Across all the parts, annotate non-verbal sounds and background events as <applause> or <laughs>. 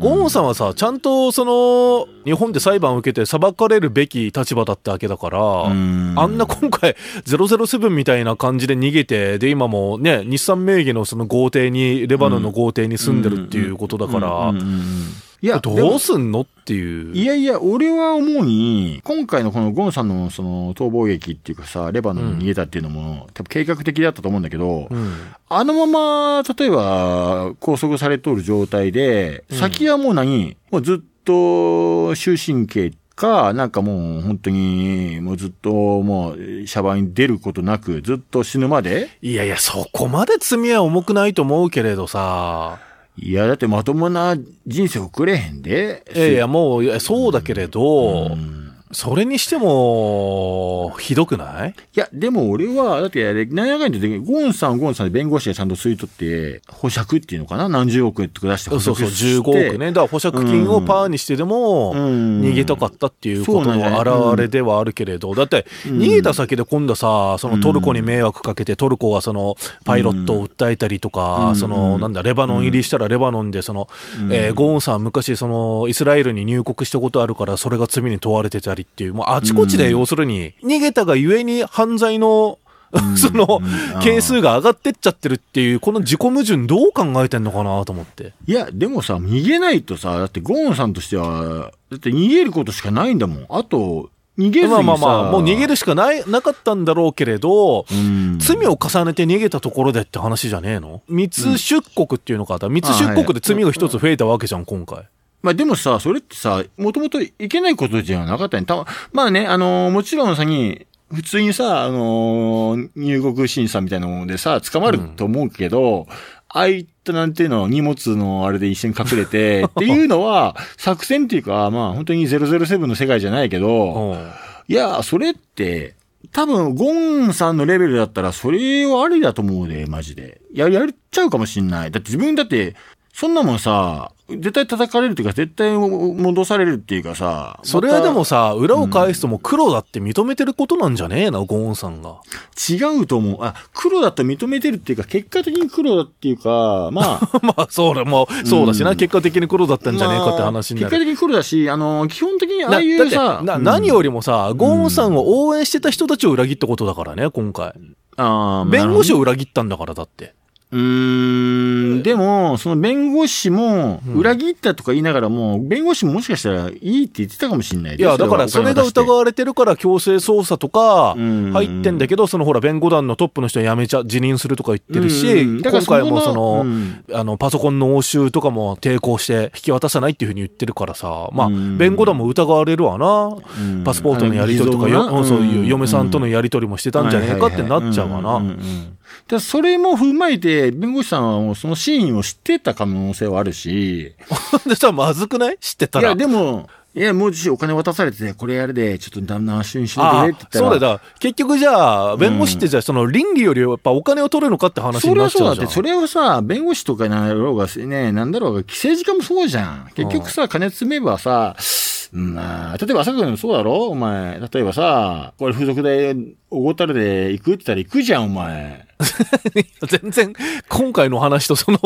ゴーンさんはさちゃんとその日本で裁判を受けて裁かれるべき立場だったわけだからあんな今回007みたいな感じで逃げてで今もね日産名義のその豪邸にレバノンの豪邸に住んでるっていうことだから。いや、どうすんのっていう。いやいや、俺は思うに、今回のこのゴンさんのその逃亡劇っていうかさ、レバノンに逃げたっていうのも、多分計画的だったと思うんだけど、うん、あのまま、例えば、拘束されとる状態で、先はもう何、もうずっと終身刑か、なんかもう本当に、もうずっともう、シャバに出ることなく、ずっと死ぬまでいやいや、そこまで罪は重くないと思うけれどさ。いや、だってまともな人生送れへんで。いやいや、もう、そうだけれど、うんそれにしても、ひどくないいや、でも俺は、だって、何やかんとで、ゴンさん、ゴンさんで弁護士がちゃんと吸い取って、保釈っていうのかな何十億円っかして保釈してそうそう、15億ね。だから保釈金をパーにしてでも、逃げたかったっていうことの表れではあるけれど、だって、逃げた先で今度さ、そのトルコに迷惑かけて、トルコはその、パイロットを訴えたりとか、その、なんだ、レバノン入りしたらレバノンで、その、えゴーンさん昔、その、イスラエルに入国したことあるから、それが罪に問われてたり、りっていう、もうあちこちで要するに、逃げたがゆえに犯罪の <laughs> その、係数が上がってっちゃってるっていう、この自己矛盾どう考えてんのかなと思って。いや、でもさ、逃げないとさ、だってゴーンさんとしては、だって逃げることしかないんだもん。あと、逃げまあまあまあ、もう逃げるしかない、なかったんだろうけれど、うん、罪を重ねて逃げたところでって話じゃねえの密出国っていうのか、密出国で罪が一つ増えたわけじゃん、今回。まあでもさ、それってさ、もともといけないことじゃなかったね。たまあね、あのー、もちろんさに、普通にさ、あのー、入国審査みたいなものでさ、捕まると思うけど、うん、ああいったなんていうの、荷物のあれで一緒に隠れて、<laughs> っていうのは、作戦っていうか、まあ本当に007の世界じゃないけど、いや、それって、多分、ゴンさんのレベルだったら、それはありだと思うで、マジで。や、やっちゃうかもしんない。だって自分だって、そんなもんさ、絶対叩かれるっていうか、絶対戻されるっていうかさ。それはでもさ、裏を返すとも黒だって認めてることなんじゃねえな、ゴーンさんが。違うと思う。あ、黒だって認めてるっていうか、結果的に黒だっていうか、まあ。<laughs> まあ、そうだ、もう、そうだしな、うん、結果的に黒だったんじゃねえかって話になる。まあ、結果的に黒だし、あの、基本的にああいうさ。な何よりもさ、ゴーンさんを応援してた人たちを裏切ったことだからね、今回。ああ、弁護士を裏切ったんだから、だって。うん、でも、その弁護士も、裏切ったとか言いながらも、うん、弁護士ももしかしたらいいって言ってたかもしれないいや、だからそれが疑われてるから強制捜査とか入ってんだけど、そのほら、弁護団のトップの人辞めちゃ、辞任するとか言ってるし、うんうん、今回もその、うん、あの、パソコンの押収とかも抵抗して引き渡さないっていうふうに言ってるからさ、まあ、弁護団も疑われるわな、パスポートのやり取りとか、そういう嫁さんとのやり取りもしてたんじゃねえかってなっちゃうわな。で、それも踏まえて、弁護士さんはもうそのシーンを知ってた可能性はあるし。<laughs> でさ、まずくない知ってたら。いや、でも、いや、もうお金渡されて、これやるで、ちょっと旦那は緒にしといてねって言ったら。そうだよ。結局じゃあ、弁護士ってじゃあ、その倫理よりやっぱお金を取れるのかって話になっちゃうじそれはそうだって、それはさ、弁護士とかになろうが、ね、なんだろうが、規制時間もそうじゃん。結局さ、金積めばさ、うんまあ、例えば、朝君、そうだろお前。例えばさ、これ風俗でおごたれで行くって言ったら行くじゃん、お前。<laughs> 全然、今回の話とその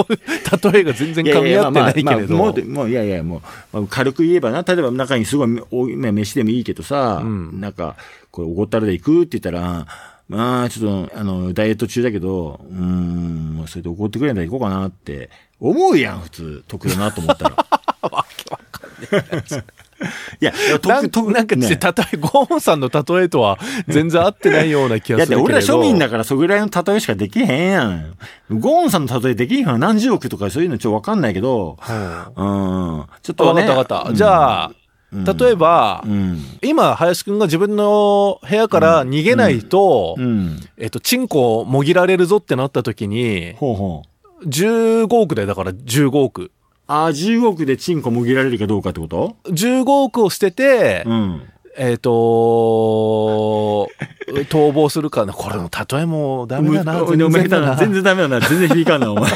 例えが全然噛み合ってないけれど。もう、いやいや、もう、まあ、軽く言えばな、例えば中にすごい、お飯でもいいけどさ、うん、なんか、これおごたれで行くって言ったら、まあ、ちょっと、あの、ダイエット中だけど、うん、それで怒ってくれんだ行こうかなって、思うやん、普通、得だなと思ったら。<laughs> わけわかんねえ。<laughs> いや、ととなんか、ね、とえ、ゴーンさんの例えとは <laughs> 全然合ってないような気がするけど。いや、俺ら庶民だからそぐらいの例えしかできへんやん。ゴーンさんの例えできへんや何十億とかそういうのちょっとわかんないけど。はい。うん。ちょっと、ね、わかったわかった。じゃあ、例えば、うん、今、林くんが自分の部屋から逃げないと、うんうん、えっと、チンコをもぎられるぞってなった時に、ほうほう15億だよ、だから15億。あ、15億でチンコもぎられるかどうかってこと ?15 億を捨てて、うん、えっ、ー、と <laughs> 逃亡するかな。これの例えもダメだな。全然ダメだな。全然ダメだな。全然響かんな、お前。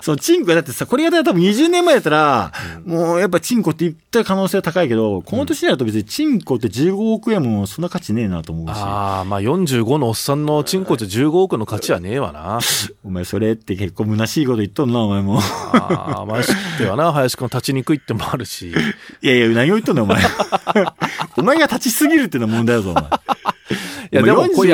そう、チンコだってさ、これが多分20年前やったら、うん、もうやっぱチンコって言った可能性は高いけど、この年になると別にチンコって15億円もそんな価値ねえなと思うし。ああ、まあ45のおっさんのチンコって15億の価値はねえわな。<laughs> お前それって結構虚しいこと言っとんな、お前も。ああ、まあ知ってはな、林くん立ちにくいってもあるし。<laughs> いやいや、何を言っとんねお前。<laughs> お前が立ちすぎるってのは問題だぞ、お前。いやでもこれ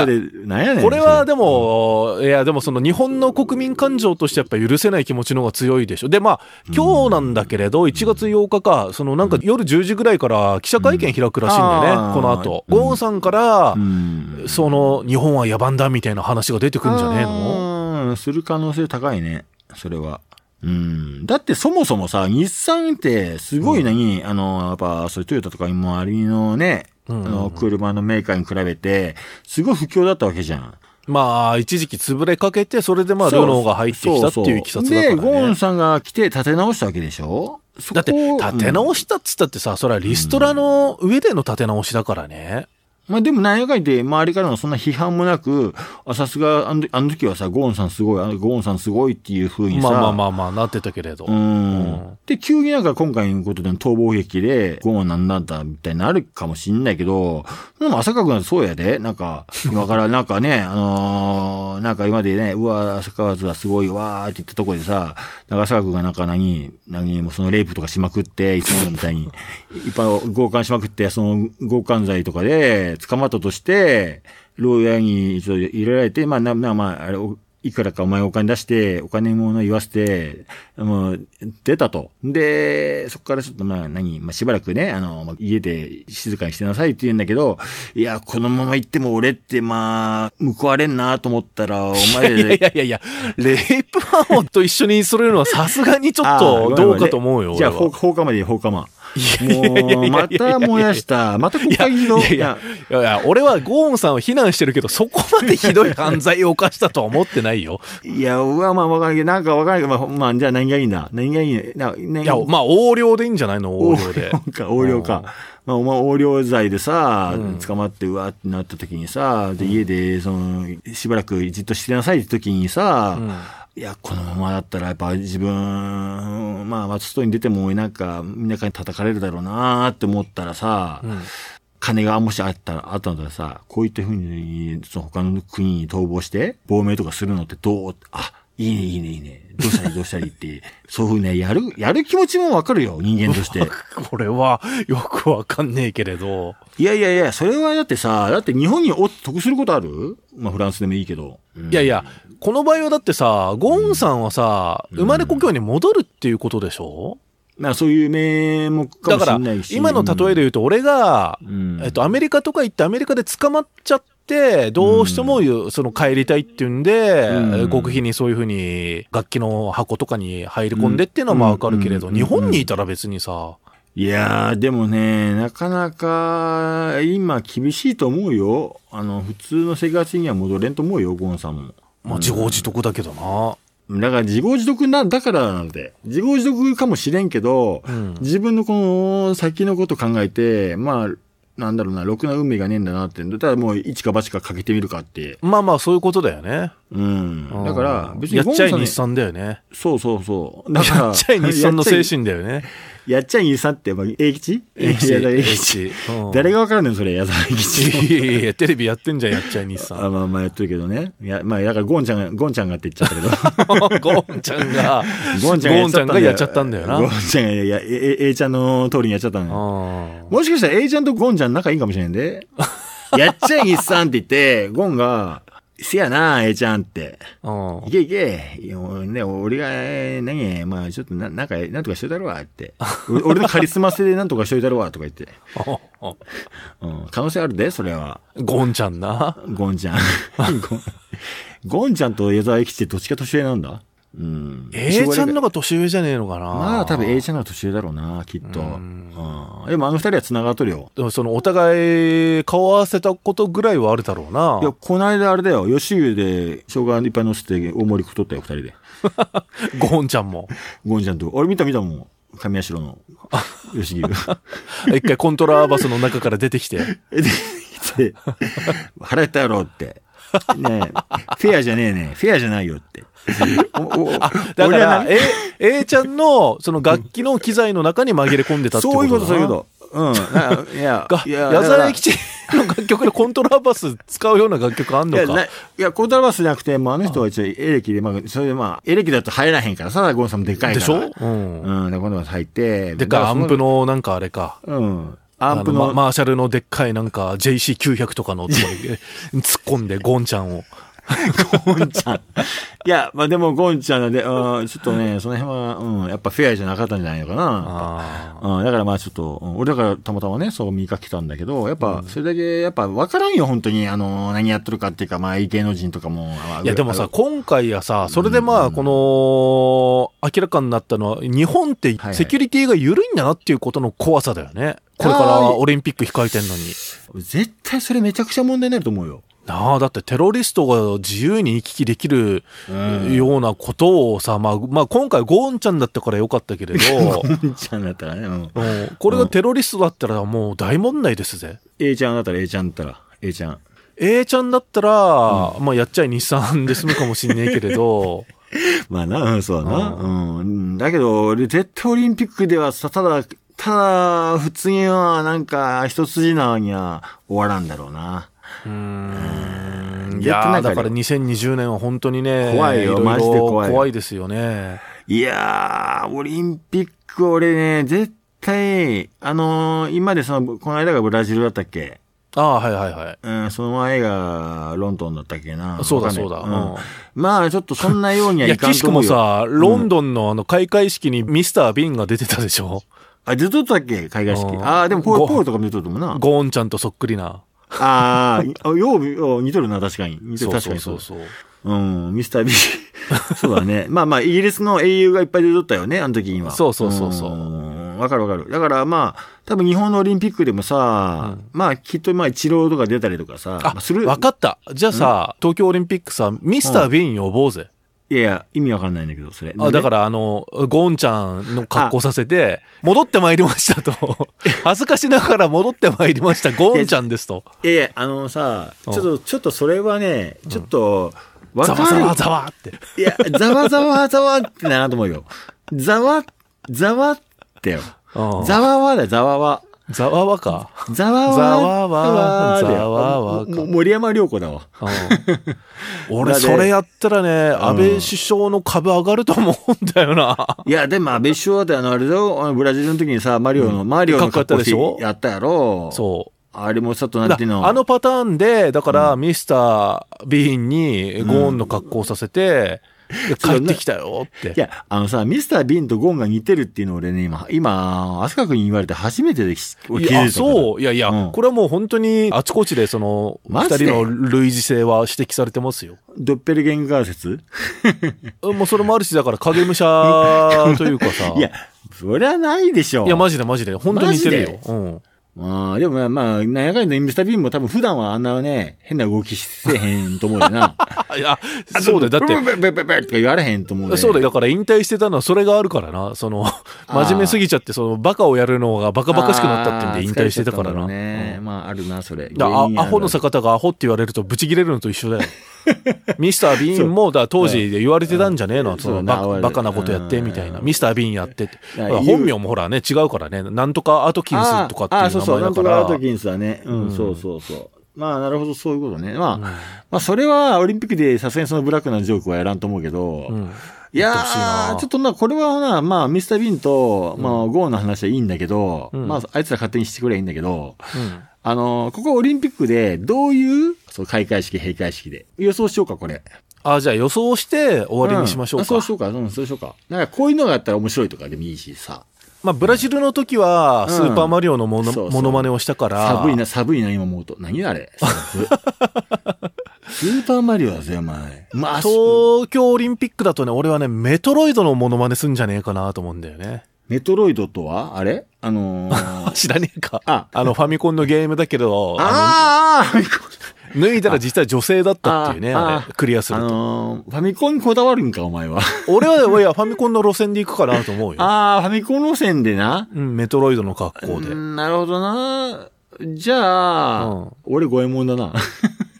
はでもいやでもその日本の国民感情としてやっぱ許せない気持ちの方が強いでしょでまあ今日なんだけれど1月8日かそのなんか夜10時ぐらいから記者会見開くらしいんだよね、この後ンさんから、その日本は野蛮だみたいな話が出てくるんじゃねえのする可能性高いねそれは。うん、だってそもそもさ、日産ってすごいのに、うん、あの、やっぱ、そういうトヨタとか周ありのね、うん、あの車のメーカーに比べて、すごい不況だったわけじゃん。まあ、一時期潰れかけて、それでまあ、ルノーが入ってきたっていういきさつだから、ね、で、ゴーンさんが来て立て直したわけでしょだって、立て直したっつったってさ、それはリストラの上での立て直しだからね。まあでもなんやかいて周りからのそんな批判もなく、あ、さすがあの、あの時はさ、ゴーンさんすごい、あのゴーンさんすごいっていうふうにさ。まあまあまあまあ、なってたけれど。うん。うん、で、急になんか今回のことでの逃亡劇で、ゴーンなんだったみたいになるかもしんないけど、でも浅川んはそうやで、なんか、今からなんかね、あのー、なんか今でね、うわ、浅川君はすごいわーって言ったとこでさ、長坂君がなんか何、何もそのレイプとかしまくって、いつもみたいに、いっぱい強姦しまくって、その強姦罪とかで、捕まったとして、牢屋に一度入れられて、まあ、な、な、まあ、あれ、いくらかお前お金出して、お金物言わせて、もう、出たと。で、そこからちょっとまあ何、まあしばらくね、あの、家で静かにしてなさいって言うんだけど、いや、このまま行っても俺ってまあ、報われんなと思ったら、お前いやいやいやいや、レイプマンと一緒にそれるのはさすがにちょっとどうかと思うよ。じゃあ放火まで放火ン。もう、また燃やした。また国会議の。いやいや、俺はゴーンさんを非難してるけど、そこまでひどい犯罪を犯したとは思ってないよ。いや、うわ、まあ、わかんないけど、なんかわかんないけど、まあ、まあ、じゃあ何がいいな。何がいいな。いや、まあ、横領でいいんじゃないの横領で。横領か、横領か。まあ、お前横領罪でさ、捕まってうわってなった時にさ、で家でそのしばらくじっとしてなさいって時にさ、いや、このままだったらやっぱ自分、まあ、外に出てもなんか、みんなから叩かれるだろうなーって思ったらさ、うん、金がもしあったら、あったのでさ、こういったふうに、その他の国に逃亡して、亡命とかするのってどう、あ、いいね、いいね、いいね。どうしたり、どうしたりって、<laughs> そういうふうにね、やる、やる気持ちもわかるよ、人間として。<laughs> これは、よくわかんねえけれど。いやいやいや、それはだってさ、だって日本にお得することあるまあ、フランスでもいいけど。うん、いやいや、この場合はだってさ、ゴーンさんはさ、生まれ故郷に戻るっていうことでしょ、まあそういう名目かもしれないし。だから、今の例えで言うと、俺が、うん、えっと、アメリカとか行ってアメリカで捕まっちゃって、どうしても、その帰りたいっていうんで、うん、極秘にそういうふうに楽器の箱とかに入り込んでっていうのはまあわかるけれど、日本にいたら別にさ、いやー、でもね、なかなか、今厳しいと思うよ。あの、普通の生活には戻れんと思うよ、ゴンさんも。まあ自業自得だけどな。だから自業自得な、だからなんで、自業自得かもしれんけど、うん、自分のこの先のこと考えて、まあ、なんだろうな、ろくな運命がねえんだなって、だったらもう一か八かかけてみるかって。まあまあ、そういうことだよね。うん。だから、別に、やっちゃい日産だよね。そうそうそう。だから。やっちゃい日産の精神だよね。やっちゃんゆさんって、まあ、英吉英吉。英吉。誰がわからるのそれ、矢沢英吉。いやいやテレビやってんじゃん、やっちゃんゆさん。あまあまあ、やっとるけどね。やまあ、だから、ゴンちゃんが、ゴンちゃんがって言っちゃったけど。<laughs> ゴンちゃんが、ゴンちゃんがやっちゃったんだよな。ゴンちゃんが、いや、え、え、えちゃんの通りにやっちゃったのもしかしたら、えいちゃんとゴンちゃん仲いいかもしれないんで。<laughs> やっちゃんゆさんって言って、ゴンが、せやな、ええちゃんって。いけいけ。ね、俺が、何まあ、ちょっとな、なんか、なんとかしといたろわ、って。<laughs> 俺のカリスマ性でなんとかしといたろわ、とか言って。うん、可能性あるで、それは。ゴンちゃんな。ゴンちゃん。<laughs> ゴンちゃんと矢沢駅ってどっちが年上なんだうん、A ちゃんのが年上じゃねえのかなまあ多分 A ちゃんのが年上だろうなきっと、うん、うん、でもあの二人はつながっとるよでもそのお互い顔合わせたことぐらいはあるだろうないやこの間あれだよ吉湯で生姜いっぱい乗せて大盛り食っとったよ二人でご本 <laughs> ちゃんもご本ちゃんと俺見た見たもん神社の吉牛 <laughs> 一回コントラバスの中から出てきて <laughs> 出てきて「腹減ったやろ」って <laughs> ねフェアじゃねえねフェアじゃないよって。<laughs> だから、A、A ちゃんのその楽器の機材の中に紛れ込んでたってことそういうこと、そういうこと。うん。いや、いや矢沢永吉の楽曲でコントラバス使うような楽曲あんのかいやコントラバスじゃなくて、もうあの人は一応エレキで、まあ、それでまあ、エレキだと入らへんから、さだゴンさんもでっかいから。でしょうん。うん。で、今バス入って。でか、アンプのなんかあれか。うん。アンプのマーシャルのでっかいなんか JC900 とかのつこり突っ込んでゴンちゃんをゴンちゃん。いや、まあでもゴンちゃんで、ちょっとね、その辺は、うん、やっぱフェアじゃなかったんじゃないのかな。あうん、だからまあちょっと、俺だからたまたまね、そう見かけたんだけど、やっぱ、それだけ、やっぱ分からんよ、本当に、あの、何やってるかっていうか、まあ芸能人とかも。いや、でもさ、今回はさ、それでまあ、この、明らかになったのは、日本ってセキュリティが緩いんだなっていうことの怖さだよね。これからオリンピック控えてんのに。絶対それめちゃくちゃ問題になると思うよ。なあだってテロリストが自由に行き来できるようなことをさ、まあ、まあ今回ゴーンちゃんだったからよかったけれど <laughs> ゴーンちゃんだったらね、うん、これがテロリストだったらもう大問題ですぜ、A ちゃんだったら A ちゃんだったら A ちゃん A ちゃんだったら、うん、まあやっちゃい日産で済むかもしんねえけれど <laughs> まあな、そうだな。うん。だけど、絶対オリンピックではさ、ただ、ただ、普通にはなんか一筋縄には終わらんだろうな。うんいやだから2020年は本当にね怖いよマジで怖い怖いですよねいやオリンピック俺ね絶対あのー、今でそのこの間がブラジルだったっけああ、はいはいはい。うん、その前がロンドンだったっけな。そうだそうだ。うん、まあ、ちょっとそんなようにはいかんと <laughs> いや、岸君もさ、ロンドンのあの開会式にミスター・ビンが出てたでしょ。あ、出とったっけ開会式。ああ、でもポールとか見とったもんな。ゴーンちゃんとそっくりな。ああ、よう、似とるな、確かに。似てる、確かに。そうそうそう。うん、ミスター B。<laughs> そうだね。まあまあ、イギリスの英雄がいっぱい出とったよね、あの時には。そうそうそうそう。わかるわかる。だからまあ、多分日本のオリンピックでもさ、うん、まあきっとまあ一郎とか出たりとかさ、あ、する。わかった。じゃあさ、東京オリンピックさ、ミスター・ビーン呼ぼうぜ。うんいやいや、意味わかんないんだけど、それ。あ、だからあの、ゴンちゃんの格好させて、戻ってまいりましたと。<laughs> 恥ずかしながら戻ってまいりました、ゴンちゃんですと。いやいや、あのさ、ちょっと、ちょっとそれはね、ちょっと、うん、ざわざわざわって。いや、ざわざわざわってなと思うよ。ざわ、ざわってよ。ざわわだ、ざわわ。ざわわか。ざわわ。ざワわ。ザワワ。か。森山良子だわ。俺、それやったらね、安倍首相の株上がると思うんだよな。いや、でも安倍首相ってあの、あれだよ、ブラジルの時にさ、マリオの、マリオの格好しやったやろ。そう。あれもちょっとなってのあのパターンで、だから、ミスター・ビーンにゴーンの格好させて、うん <laughs> 帰ってきたよって。いや、あのさ、ミスター・ビンとゴンが似てるっていうのを俺ね、今、今、スカ君に言われて初めてです。いそう。いやいや、うん、これはもう本当に、あちこちで、その、二人の類似性は指摘されてますよ。ドッペルゲンガー説 <laughs> もうそれもあるし、だから影武者 <laughs> というかさ。いや、そりゃないでしょ。いや、マジでマジで。本当に似てるよ。うん。まあ、でもまあ、なんやかんやのミスタービームも多分普段はあんなね、変な動きせてへんと思うよな。<laughs> いや、そうだよ。だって。ブベブベって言われへんと思うよ、そうだよ。だから引退してたのはそれがあるからな。その、真面目すぎちゃって、その、バカをやるのがバカバカしくなったってんで引退してたからな。ね、うん、まあ、あるな、それ。だアホの坂田がアホって言われるとブチギレるのと一緒だよ。ミスター・ビーンもだ当時で言われてたんじゃねえのそのババカなことやってみたいなミスター・ビーンやってって本名もほらね違うからねなんとかアトキンスとかっていう名そう、なんとかアトキンスはね、うん、そうそうそう。まあ、なるほど、そういうことね。まあ、うん、まあ、それはオリンピックでさすがにそのブラックなジョークはやらんと思うけど、うん、いやー、ちょっとな、これはな、まあ、ミスター・ビンと、まあ、ゴーの話はいいんだけど、まあ、あいつら勝手にしてくれいいんだけど、あの、ここオリンピックで、どういう、そう、開会式、閉会式で。予想しようか、これ。あ、じゃあ予想して終わりにしましょうか。そうしようか、うん、そうしようか。なんか、こういうのがあったら面白いとかでもいいしさ。まあ、ブラジルの時は、スーパーマリオのもの、まねをしたから。寒いな、寒いな、今思うと。何あれ <laughs> スーパーマリオだぜ、お前。まあ、東京オリンピックだとね、俺はね、メトロイドのものまねすんじゃねえかなと思うんだよね。メトロイドとはあれあのー、<laughs> 知らねえか。あ、あの、ファミコンのゲームだけど、あああファミコン。脱いだら実際女性だったっていうね、あれ、クリアすると。あのー、ファミコンにこだわるんか、お前は。<laughs> 俺は、いや、ファミコンの路線で行くかなと思うよ。ああ、ファミコン路線でな。うん、メトロイドの格好で。なるほどな。じゃあ、うん、俺、五右衛門だな。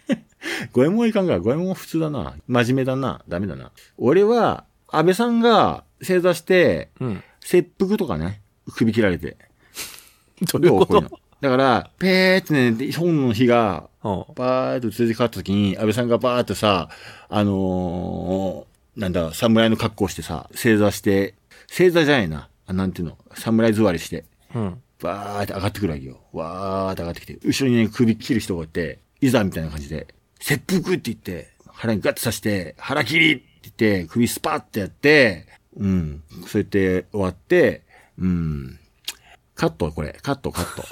<laughs> 五右衛門はいかんが、五右衛門は普通だな。真面目だな。ダメだな。俺は、安倍さんが正座して、うん、切腹とかね、首切られて。<laughs> どういうことだから、ペーってね、本の日が、バーっと連れてかかった時に、安倍さんがバーっとさ、あのー、なんだ、侍の格好してさ、正座して、正座じゃないな。あなんていうの、侍座りして、うん、バーって上がってくるわけよ。わーって上がってきて、後ろにね、首切る人がいて、いざみたいな感じで、切腹って言って、腹にガッと刺して、腹切りって言って、首スパッってやって、うん、そうやって終わって、うん、カット、これ。カット、カット。<laughs>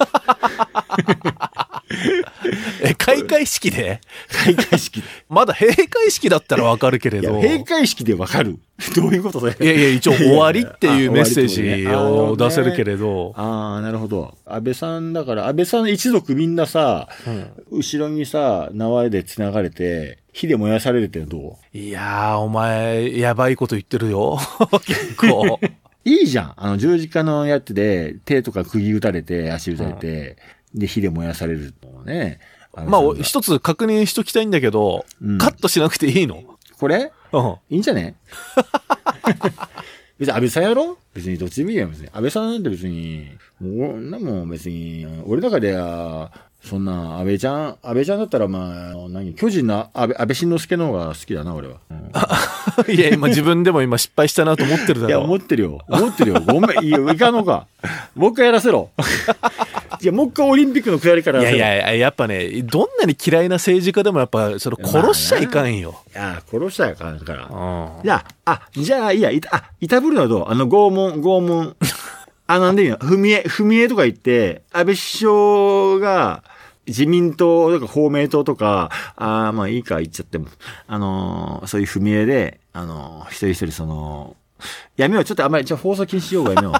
え、開会式で開会式で。<laughs> まだ閉会式だったらわかるけれど。閉会式でわかる。<laughs> どういうことだよ。いやいや、一応終わりっていうメッセージを出せるけれど。ああ、なるほど。安倍さんだから、安倍さん一族みんなさ、うん、後ろにさ、縄で繋がれて、火で燃やされるってどういやー、お前、やばいこと言ってるよ。結構。いいじゃん。あの、十字架のやつで、手とか釘打たれて、足打たれて、うん、で、火で燃やされるのね。まあ、一つ確認しときたいんだけど、うん、カットしなくていいのこれうん。いいんじゃね <laughs> 別に安倍さんやろ別にどっちでもいいやん、別に。安倍さんなんて別に、もう、なもん別に、俺の中では、そんな、安倍ちゃん、安倍ちゃんだったら、まあ、何、巨人の安倍、安倍晋之助の方が好きだな、俺は。うん、いや、今自分でも今失敗したなと思ってるだろ。いや、思ってるよ。思ってるよ。ごめん、いや、いかんのか。もう一回やらせろ。いや、もう一回オリンピックの下りからいやいやいや、やっぱね、どんなに嫌いな政治家でもやっぱ、その殺しちゃいかんよ。いや、殺しちゃいかんから。うん、いや、あ、じゃあ、いや、いた、あ、いたぶるのはどうあの、拷問、拷問。あ、なんでいいの踏み絵、踏み絵とか言って、安倍首相が、自民党とか公明党とか、ああ、まあいいか言っちゃっても、あのー、そういう踏み絵で、あのー、一人一人その、やめよう。ちょっとあんまり、ちょ、放送禁止用語やめよ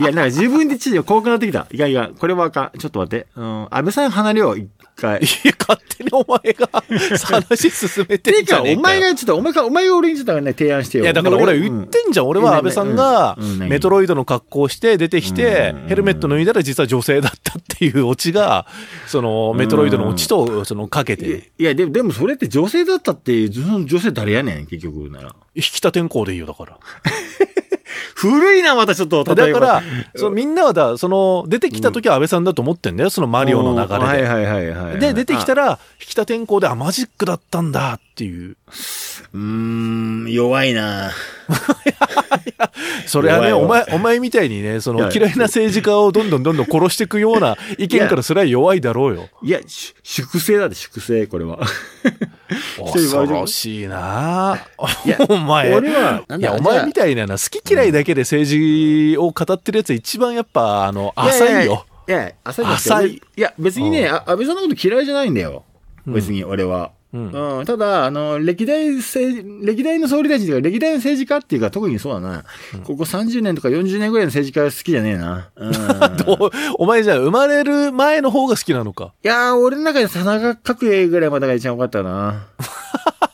う。<laughs> いや、なんか自分で知事が怖くなってきた。いやいや、これはあかん。ちょっと待って。うん、安倍さん離れよう。一回。いや、勝手にお前が <laughs> 話進めてるじゃねか。お前がちょっと、お前が、お前が俺にちょっとね、提案してよ。いや、だから俺言ってんじゃん。俺は安倍さんが、メトロイドの格好して出てきて、ヘルメット脱いだら実は女性だったっていうオチが、その、メトロイドのオチと、その、かけて。いや、でも、でもそれって女性だったって、女性誰やねん、結局なら。引田天うでいいよ、だから。<laughs> 古いな、またちょっと、だから、そのみんなはだ、その、出てきた時は安倍さんだと思ってんだよ、そのマリオの流れで。で、出てきたら、引田天功で、あ、マジックだったんだっていう。うん、弱いな <laughs> それはね、お前、お前みたいにね、その嫌いな政治家をどんどんどんどん殺していくような <laughs> 意見からすら弱いだろうよ。いや、粛清だって粛清、これは。<laughs> 恐ろしいないや、お前。俺は、いや、お前みたいな好き嫌いだけで政治を語ってるやつ一番やっぱ、あの、浅いよ。いや、浅い。浅い。いや、別にね、安倍さんのこと嫌いじゃないんだよ。別に俺は。うん、ただ、あの、歴代政、歴代の総理大臣というか、歴代の政治家っていうか、特にそうだな、うん、ここ30年とか40年ぐらいの政治家は好きじゃねえな。うん、<laughs> お前じゃあ、生まれる前の方が好きなのか。いやー、俺の中で田中角栄ぐらいまでが一番良かったな。<laughs>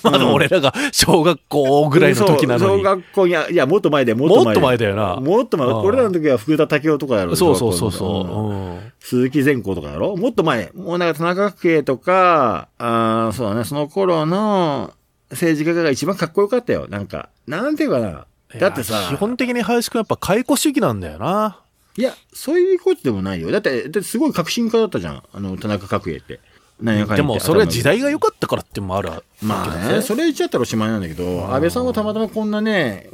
<laughs> まあでも俺らが小学校ぐらいの時なのに。小学校いや、いや、もっと前で、もっと前。もっと前だよな。もっと前。俺らの時は福田武雄とかやろ。そうそうそうそう。鈴木善光とかやろ。もっと前。もうなんか田中角栄とか、あそうだね、その頃の政治家が一番かっこよかったよ。なんか、なんていうかな。だってさ。基本的に林くんやっぱ解雇主義なんだよな。いや、そういうことでもないよ。だって、だってすごい革新家だったじゃん。あの、田中角栄って。でもそれは時代が良かったからってもあるまあねそれ言っちゃったらおしまいなんだけど安倍さんはたまたまこんなね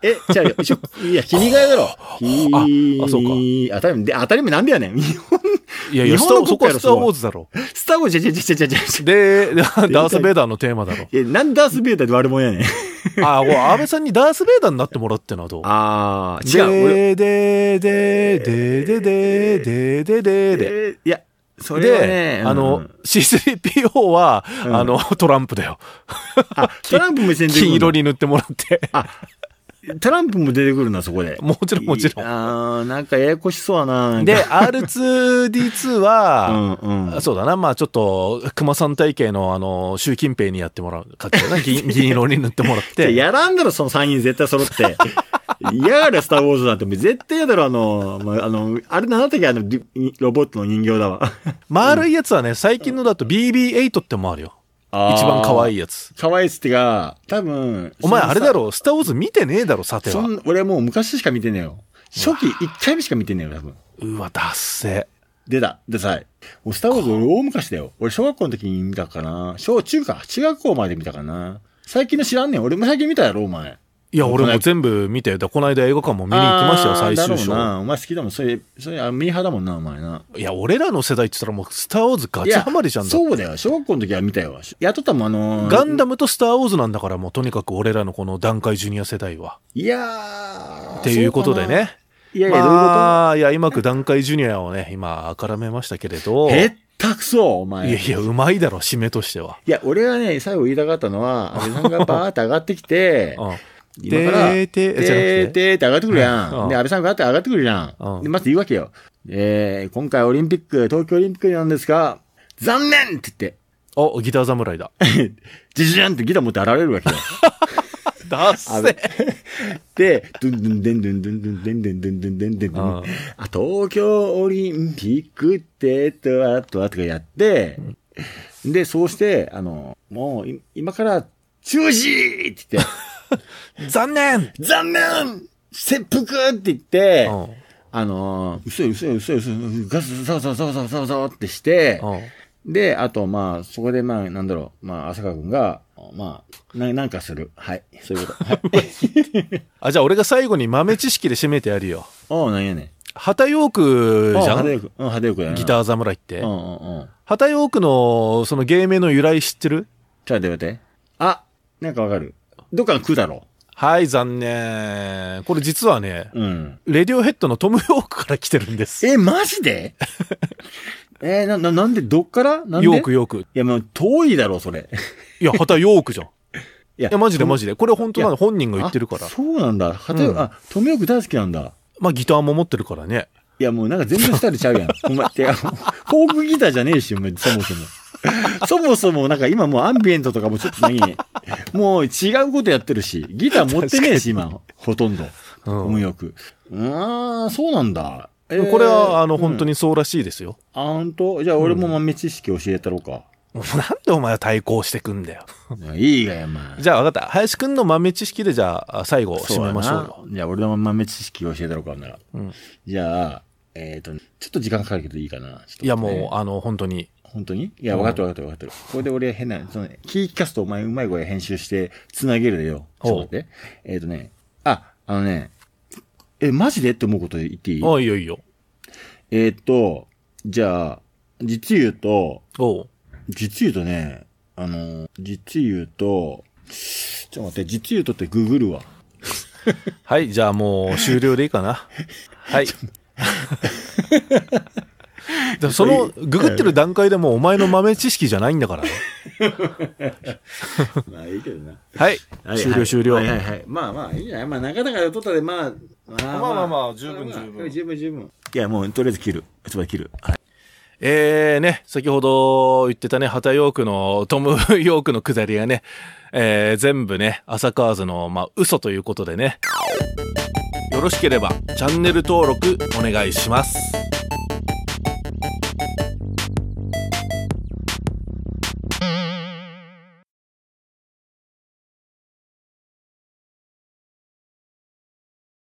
え、じゃよ。しょ、いや、君に替えだろ。<laughs> あ、そうか。当たり前、で、当たり前なんでやねん。日本、いや日本の国はやろ、スターウォーズだろ。スターウォーズ、じゃじゃじゃじゃじゃで、ダース・ベイダーのテーマだろ。いや、なんダース・ベイダーで悪者やねん。<laughs> あ、俺、安倍さんにダース・ベイダーになってもらってな、どうああ、違う。で、で、で、で、で、で、で、で、で、で。いや、それで、あの、うん、C3PO は、うん、あの、トランプだよ。あ、トランプも一で。に <laughs> 黄色に塗ってもらって。あ、トランプも出てくるな、そこで。もちろん、もちろん。あなんかややこしそうなな。で、R2D2 は、うんうん、そうだな、まあちょっと、熊さん体系の、あの、習近平にやってもらうかってな、<laughs> 銀色に塗ってもらって。やらんだろ、その3人絶対揃って。<laughs> 嫌がれ、スター・ウォーズなんて、絶対嫌だろ、あの、まあ、あの、あれなんだっっけ、あの、ロボットの人形だわ。丸いやつはね、最近のだと BB8 ってもあるよ。一番可愛いやつ。可愛いっつってが、多分。お前あれだろ、スターウォーズ見てねえだろ、さては。俺もう昔しか見てねえよ。初期1回目しか見てねえよ、多分。うわ、ダッセ。出た、ダさい。もうスターウォーズ俺大昔だよ。俺小学校の時に見たかな。小中か。中学校まで見たかな。最近の知らんねん。俺も最近見たやろ、お前。いや、俺も全部見て、だこの間映画館も見に行きましたよ、最終章。お前好きだもん、それ、それ、ミーハーだもんな、お前な。いや、俺らの世代って言ったらもう、スター・ウォーズガチハマりじゃんだそうだよ、小学校の時は見たよ。やっとったもん、あのー、ガンダムとスター・ウォーズなんだから、もうとにかく俺らのこの段階ジュニア世代は。いやっていうことでね。いやいや、どういうこといや、今く段階ジュニアをね、今、あからめましたけれど。えったくそ、お前。いやいや、うまいだろ、締めとしては。いや、俺はね、最後言いたかったのは、あれ、さんがバーって上がってきて、<laughs> 今から、てーてー、てーてーって上がってくるやん。で、安倍さんがって上がってくるじゃん。で、まず言うわけよ。えー、今回オリンピック、東京オリンピックなんですが、残念って言って。お、ギター侍だ。<laughs> ジジャンってギター持って現れるわけよ。<laughs> ダッセで、ドゥンドゥンドゥンドゥンドゥンドゥンドゥンドゥンドゥンドゥンデンドゥンドゥン。あ、東京オリンピックって、とわっとわとかやって、で、そうして、あの、もう、今から、中止って言って、<laughs> 残念残念切腹って言って、うん、あのうそいうそいうそいうそいうガス、ざわざわざわざわざわってして、で、あと、まあ、そこで、まあ、なんだろう、まあ、浅川くんが、まあ、な、なんかする。はい。そういうこと。はい、あ、じゃあ俺が最後に豆知識で締めてやるよ。おあ、なんやねん。旗ヨークじゃん旗ヨーク。うん、旗ヨークやギター侍って。うんうんうん。旗ヨークの、その芸名の由来知ってるちょっと待って待って。あ、なんかわかる。どっかの食うだろう。はい、残念。これ実はね、うん。レディオヘッドのトム・ヨークから来てるんです。え、マジで <laughs> えー、な、な、なんで、どっからなんでヨーク、ヨーク。いや、もう遠いだろ、それ。いや、旗ヨークじゃん。いや、いやマジでマジで。これ本当なの、本人が言ってるから。そうなんだ。旗、うん、あ、トム・ヨーク大好きなんだ。まあ、ギターも持ってるからね。いや、もうなんか全部スタイルちゃうやん。<laughs> お前、てか、フォークギターじゃねえし、お前、そもそも。<laughs> そもそもなんか今もうアンビエントとかもちょっと何、ね、もう違うことやってるし、ギター持ってねえし、今、ほとんど。うん、無欲。うん、そうなんだ。えー、これは、あの、ん、本当にそうらしいですよ。あ、本当じゃあ俺も豆知識教えたろうか。うん、なんでお前は対抗してくんだよ。いいがや、お前。じゃあ分かった。林くんの豆知識で、じゃあ、最後、締めましょうよ。じゃあ、俺の豆知識教えたろうかなら。うん、じゃあ、えっ、ー、と、ちょっと時間かかるけどいいかな。ね、いや、もう、あの、本当に、本当にいや、分かってる分かってる分かってる。これで俺変な、その、気聞かすとお前うまい声編集して繋げるでよ。ちょっと待って。えっ、ー、とね、あ、あのね、え、マジでって思うこと言っていいああ、いいよいいよ。えっ、ー、と、じゃあ、実言うと、う実言うとね、あの、実言うと、ちょっと待って、実言うとってググるわ。はい、じゃあもう終了でいいかな。はい。<laughs> でそのググってる段階でもお前の豆知識じゃないんだから <laughs> まあいいけどなはい、はい、終了終了、はいはいはい、まあまあいいじゃないまあなかなかったでまあまあまあまあ、まあ、十分十分十分十分いやもうとりあえず切るつまで切るはいえーね、先ほど言ってたね、畑ヨークの、トム・ヨークのくだりがね、えー、全部ね、浅川図の、まあ、嘘ということでね。よろしければ、チャンネル登録お願いします。